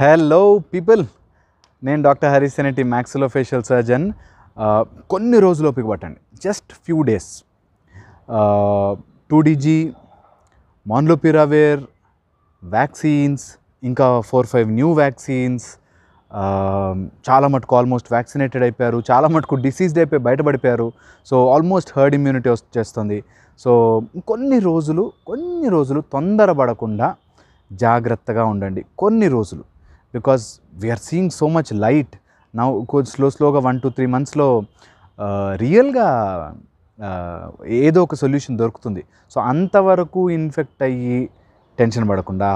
hello people నేను doctor Harish సెనటి maxillo facial surgeon కొన్ని రోజులోపు పట్టండి just few days two DG molnupiravir vaccines ఇంకా ఫోర్ ఫైవ్ న్యూ వ్యాక్సిన్స్ చాలా మటుకు ఆల్మోస్ట్ వ్యాక్సినేటెడ్ అయిపోయారు చాలా మటుకు డిసీజ్డ్ అయిపోయి బయటపడిపోయారు సో ఆల్మోస్ట్ హర్డ్ ఇమ్యూనిటీ వచ్చేస్తుంది సో కొన్ని రోజులు కొన్ని రోజులు తొందరపడకుండా జాగ్రత్తగా ఉండండి కొన్ని రోజులు because we are seeing so much light నా కొంచెం స్లో స్లోగా వన్ టూ త్రీ మంత్స్లో రియల్గా ఏదో ఒక సొల్యూషన్ దొరుకుతుంది సో అంతవరకు ఇన్ఫెక్ట్ అయ్యి టెన్షన్ పడకుండా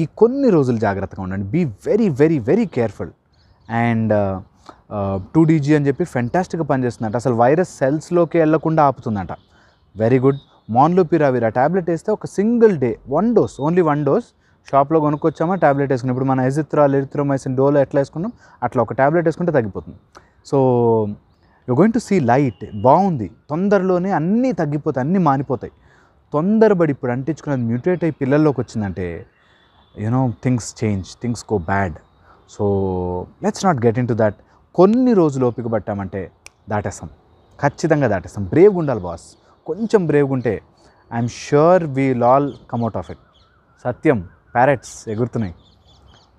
ఈ కొన్ని రోజులు జాగ్రత్తగా ఉండండి be very very very careful and two DG అని చెప్పి ఫెంటాస్టిక్గా పనిచేస్తుందంట అసలు వైరస్ సెల్స్లోకి వెళ్లకుండా ఆపుతుందంట వెరీ గుడ్ మాన్లోపిరావిరా ట్యాబ్లెట్ వేస్తే ఒక single day one dose only one dose షాప్లో కొనుక్కొచ్చామా ట్యాబ్లెట్ వేసుకున్నాం ఇప్పుడు మన ఎజిత్రాల్ ఎరిథ్రోమైసిన్ డోలో ఎట్లా వేసుకున్నాం అట్లా ఒక ట్యాబ్లెట్ వేసుకుంటే తగ్గిపోతుంది so you going to see light బాగుంది తొందరలోనే అన్నీ తగ్గిపోతాయి అన్నీ మానిపోతాయి తొందరబడి ఇప్పుడు అంటించుకున్నది మ్యూటేట్ అయ్యి పిల్లల్లోకి వచ్చిందంటే you know things change things go bad so let's not get into that కొన్ని రోజులు ఓపిక పట్టామంటే దాటేస్తాం ఖచ్చితంగా దాటేస్తాం బ్రేవ్గా ఉండాలి బాస్ కొంచెం బ్రేవ్గా ఉంటే I'm sure all come out of it సత్యం ప్యారెట్స్ ఎగురుతున్నాయి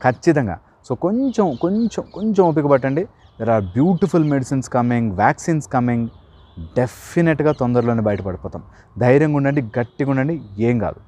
ఖచ్చితంగా సో కొంచెం కొంచెం కొంచెం ఓపిక పట్టండి there are beautiful medicines coming vaccines coming డెఫినెట్గా తొందరలోనే బయటపడిపోతాం ధైర్యంగా ఉండండి గట్టిగా ఉండండి ఏం కాదు